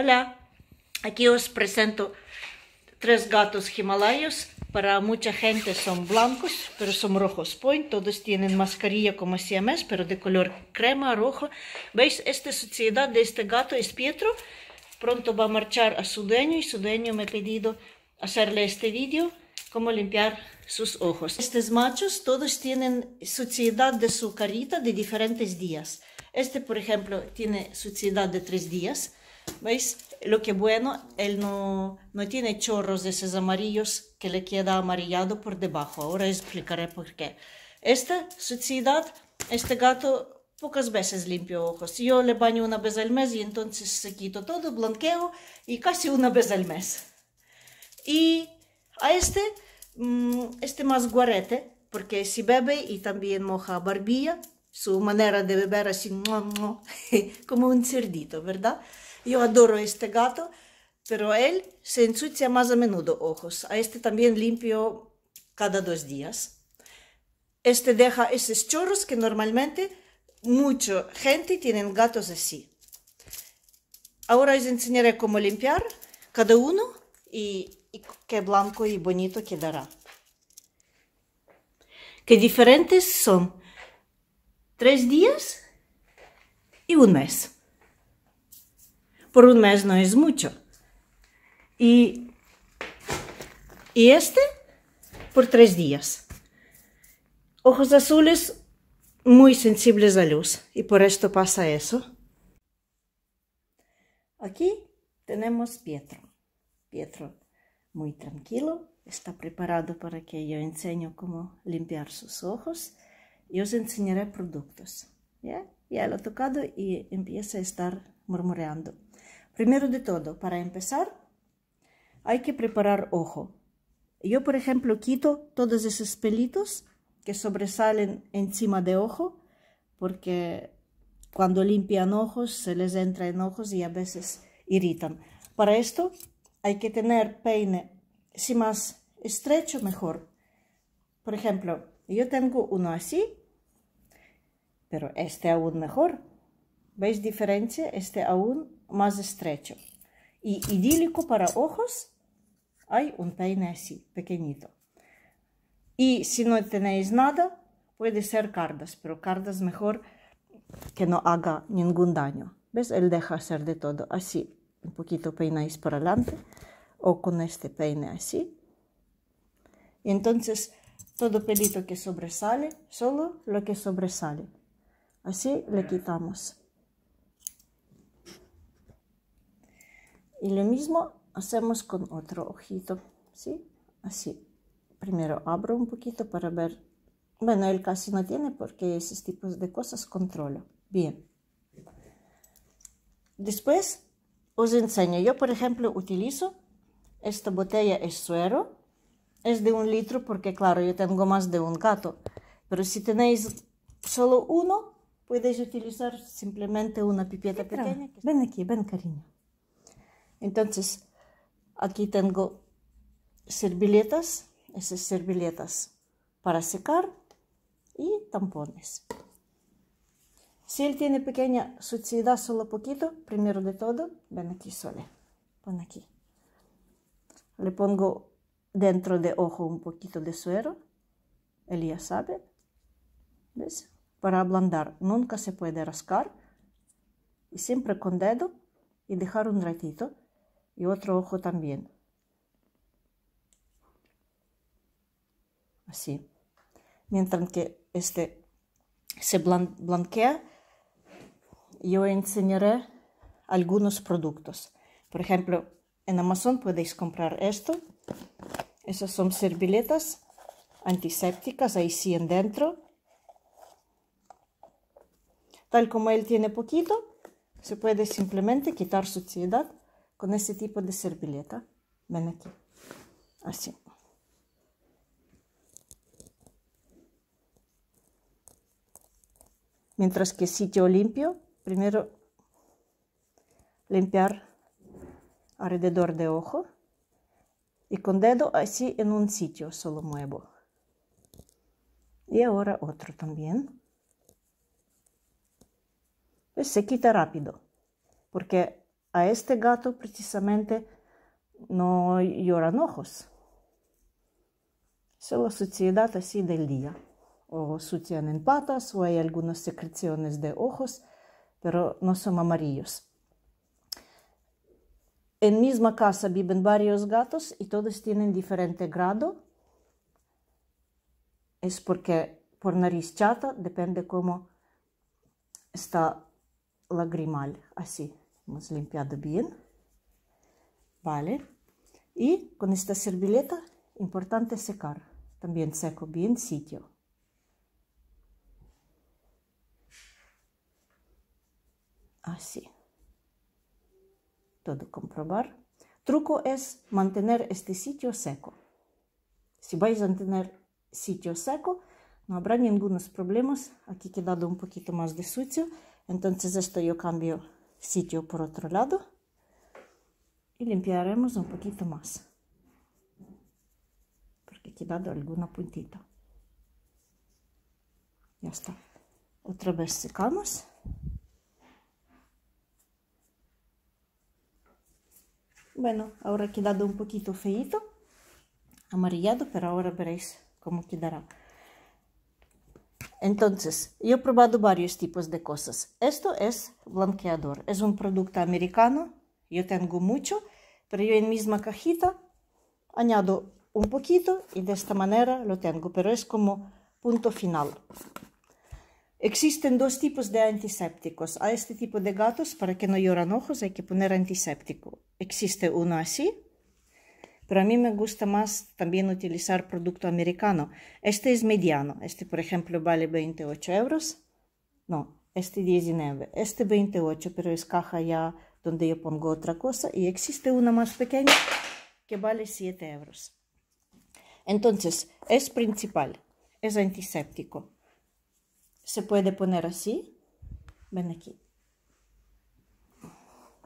Hola, aquí os presento tres gatos himalayos. Para mucha gente son blancos, pero son rojos. Point, todos tienen mascarilla como siamés, pero de color crema, rojo. ¿Veis? Esta suciedad de este gato es Pietro. Pronto va a marchar a su dueño, y su dueño me ha pedido hacerle este vídeo cómo limpiar sus ojos. Estos machos todos tienen suciedad de su carita de diferentes días. Este, por ejemplo, tiene suciedad de tres días. ¿Veis? Lo que bueno, él no, no tiene chorros de esos amarillos que le queda amarillado por debajo. Ahora explicaré por qué. Esta suciedad, este gato pocas veces limpio ojos. Yo le baño una vez al mes y entonces se quito todo, blanqueo y casi una vez al mes. Y a este, mm, este más guarete, porque si bebe y también moja barbilla, su manera de beber así, como un cerdito, ¿verdad? Yo adoro este gato, pero él se ensucia más a menudo ojos. A este también limpio cada dos días. Este deja esos chorros que normalmente mucha gente tienen gatos así. Ahora os enseñaré cómo limpiar cada uno y, y qué blanco y bonito quedará. Qué diferentes son tres días y un mes por un mes no es mucho. Y, y este por tres días. Ojos azules muy sensibles a luz y por esto pasa eso. Aquí tenemos Pietro. Pietro muy tranquilo, está preparado para que yo enseño cómo limpiar sus ojos y os enseñaré productos. ¿ya? Ya lo he tocado y empieza a estar murmurando Primero de todo, para empezar, hay que preparar ojo. Yo, por ejemplo, quito todos esos pelitos que sobresalen encima de ojo, porque cuando limpian ojos se les entra en ojos y a veces irritan. Para esto hay que tener peine, si más estrecho, mejor. Por ejemplo, yo tengo uno así, pero este aún mejor. ¿Veis diferencia? Este aún más estrecho. Y idílico para ojos, hay un peine así, pequeñito. Y si no tenéis nada, puede ser cardas, pero cardas mejor que no haga ningún daño. ¿Ves? Él deja hacer de todo así. Un poquito peináis para adelante o con este peine así. Y entonces todo pelito que sobresale, solo lo que sobresale. Así le quitamos. Y lo mismo hacemos con otro ojito, ¿sí? Así. Primero abro un poquito para ver. Bueno, él casi no tiene porque esos tipos de cosas controlo. Bien. Después os enseño. Yo, por ejemplo, utilizo esta botella es suero. Es de un litro porque, claro, yo tengo más de un gato. Pero si tenéis solo uno, podéis utilizar simplemente una pipeta pequeña. Ven aquí, ven cariño. Entonces, aquí tengo servilletas, esas servilletas para secar y tampones. Si él tiene pequeña suciedad solo poquito, primero de todo, ven aquí sole, pon aquí. Le pongo dentro de ojo un poquito de suero, él ya sabe, ¿ves? Para ablandar, nunca se puede rascar, y siempre con dedo y dejar un ratito y otro ojo también. Así. Mientras que este se blanquea, yo enseñaré algunos productos. Por ejemplo, en Amazon podéis comprar esto. Esas son servilletas antisépticas, ahí sí en dentro. Tal como él tiene poquito, se puede simplemente quitar suciedad con este tipo de servilleta. Ven aquí. Así. Mientras que sitio limpio, primero limpiar alrededor de ojo y con dedo así en un sitio solo muevo. Y ahora otro también. Pues se quita rápido porque a este gato precisamente no lloran ojos. Solo suciedad así del día. O en patas o hay algunas secreciones de ojos, pero no son amarillos. En misma casa viven varios gatos y todos tienen diferente grado. Es porque por nariz chata depende cómo está lagrimal, así hemos limpiado bien, ¿vale? Y con esta servilleta, importante secar, también seco bien sitio. Así. Todo comprobar. Truco es mantener este sitio seco. Si vais a tener sitio seco, no habrá ningunos problemas. Aquí quedado un poquito más de sucio. Entonces esto yo cambio sitio por otro lado y limpiaremos un poquito más porque he quedado alguna puntita ya está otra vez secamos bueno ahora ha quedado un poquito feito amarillado pero ahora veréis cómo quedará entonces, yo he probado varios tipos de cosas. Esto es blanqueador, es un producto americano, yo tengo mucho, pero yo en misma cajita añado un poquito y de esta manera lo tengo, pero es como punto final. Existen dos tipos de antisépticos. A este tipo de gatos, para que no lloran ojos, hay que poner antiséptico. Existe uno así, pero a mí me gusta más también utilizar producto americano. Este es mediano. Este, por ejemplo, vale 28 euros. No, este 19. Este 28, pero es caja ya donde yo pongo otra cosa. Y existe una más pequeña que vale 7 euros. Entonces, es principal. Es antiséptico. Se puede poner así. Ven aquí.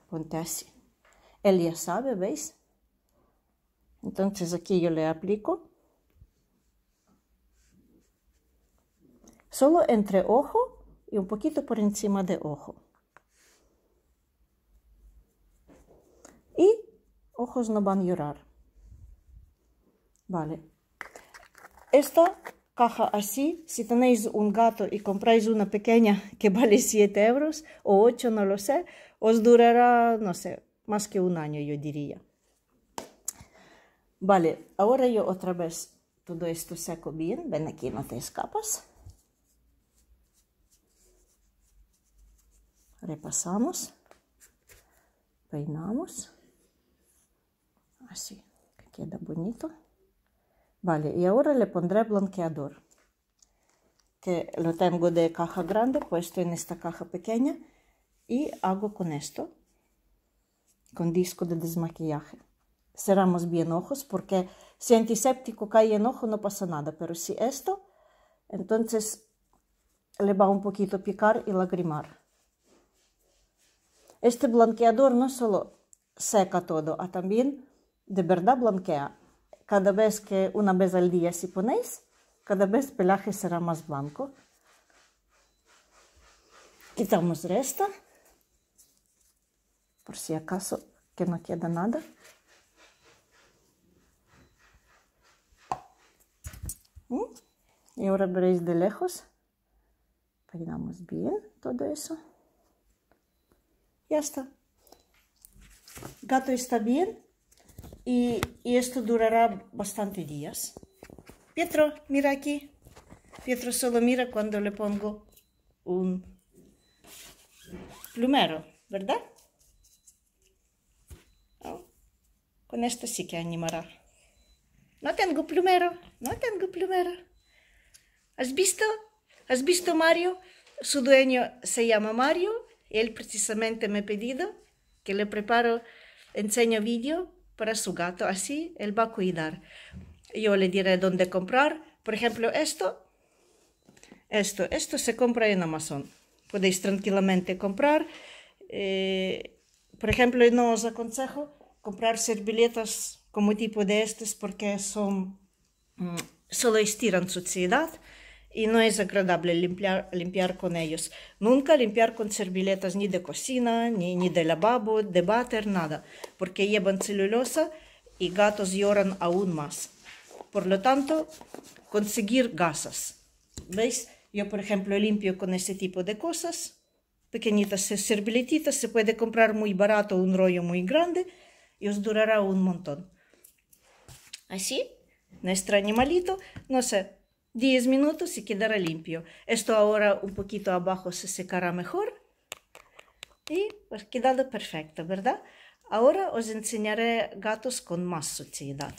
Ponte así. Él ya sabe, ¿veis? Entonces aquí yo le aplico. Solo entre ojo y un poquito por encima de ojo. Y ojos no van a llorar. Vale. Esta caja así, si tenéis un gato y compráis una pequeña que vale 7 euros o 8, no lo sé, os durará, no sé, más que un año, yo diría. Vale, ahora yo otra vez todo esto seco bien. Ven aquí, no te escapas. Repasamos. Peinamos. Así, que queda bonito. Vale, y ahora le pondré blanqueador. Que lo tengo de caja grande, puesto en esta caja pequeña. Y hago con esto, con disco de desmaquillaje cerramos bien ojos, porque si antiséptico cae en ojo no pasa nada, pero si esto, entonces le va un poquito picar y lagrimar. Este blanqueador no solo seca todo, a ah, también de verdad blanquea. Cada vez que una vez al día si ponéis, cada vez el pelaje será más blanco. Quitamos resta, por si acaso que no queda nada. Y ahora veréis de lejos. Peinamos bien todo eso. Ya está. Gato está bien y, esto durará bastante días. Pietro, mira aquí. Pietro solo mira cuando le pongo un plumero, ¿verdad? Oh, con esto sí que animará. No tengo plumero, no tengo plumero. ¿Has visto? ¿Has visto Mario? Su dueño se llama Mario. Él precisamente me ha pedido que le preparo, enseño vídeo para su gato. Así él va a cuidar. Yo le diré dónde comprar. Por ejemplo, esto. Esto, esto se compra en Amazon. Podéis tranquilamente comprar. Eh, por ejemplo, no os aconsejo comprar servilletas como tipo de estos porque son, mm, solo estiran suciedad y no es agradable limpiar, limpiar con ellos. Nunca limpiar con servilletas ni de cocina, ni, ni de lavabo, de bater nada, porque llevan celulosa y gatos lloran aún más. Por lo tanto, conseguir gasas. ¿Veis? Yo, por ejemplo, limpio con este tipo de cosas, pequeñitas servilletitas, se puede comprar muy barato un rollo muy grande y os durará un montón. Así, nuestro animalito, no sé, 10 minutos y quedará limpio. Esto ahora un poquito abajo se secará mejor. Y pues quedado perfecto, ¿verdad? Ahora os enseñaré gatos con más suciedad.